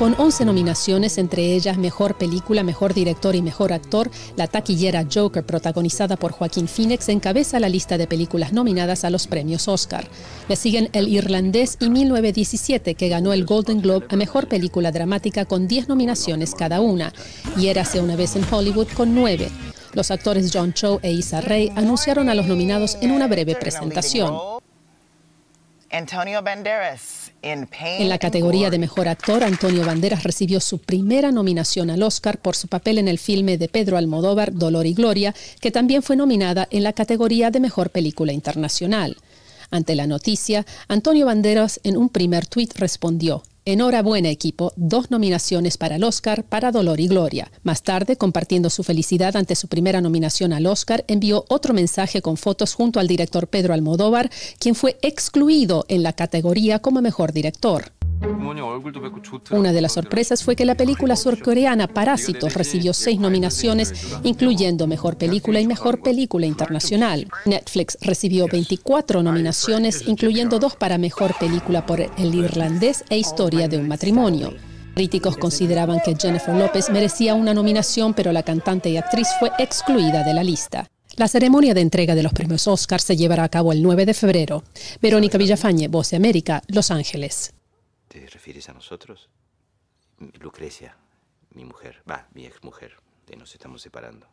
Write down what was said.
con 11 nominaciones, entre ellas Mejor Película, Mejor Director y Mejor Actor. La taquillera Joker, protagonizada por Joaquín Phoenix, encabeza la lista de películas nominadas a los premios Oscar. Le siguen El Irlandés y 1917, que ganó el Golden Globe a Mejor Película Dramática con 10 nominaciones cada una, y Érase una vez en Hollywood con 9. Los actores John Cho e Isa Rey anunciaron a los nominados en una breve presentación. Antonio Banderas. En la categoría de Mejor Actor, Antonio Banderas recibió su primera nominación al Oscar por su papel en el filme de Pedro Almodóvar, Dolor y Gloria, que también fue nominada en la categoría de Mejor Película Internacional. Ante la noticia, Antonio Banderas en un primer tuit respondió, Enhorabuena equipo, dos nominaciones para el Oscar para Dolor y Gloria. Más tarde, compartiendo su felicidad ante su primera nominación al Oscar, envió otro mensaje con fotos junto al director Pedro Almodóvar, quien fue excluido en la categoría como mejor director. Una de las sorpresas fue que la película surcoreana Parásitos recibió seis nominaciones, incluyendo Mejor Película y Mejor Película Internacional. Netflix recibió 24 nominaciones, incluyendo dos para Mejor Película por El Irlandés e Historia de un Matrimonio. Críticos consideraban que Jennifer López merecía una nominación, pero la cantante y actriz fue excluida de la lista. La ceremonia de entrega de los premios Oscar se llevará a cabo el 9 de febrero. Verónica Villafañe, Voz de América, Los Ángeles. ¿Te refieres a nosotros? Lucrecia, mi mujer, va, mi exmujer, eh, nos estamos separando.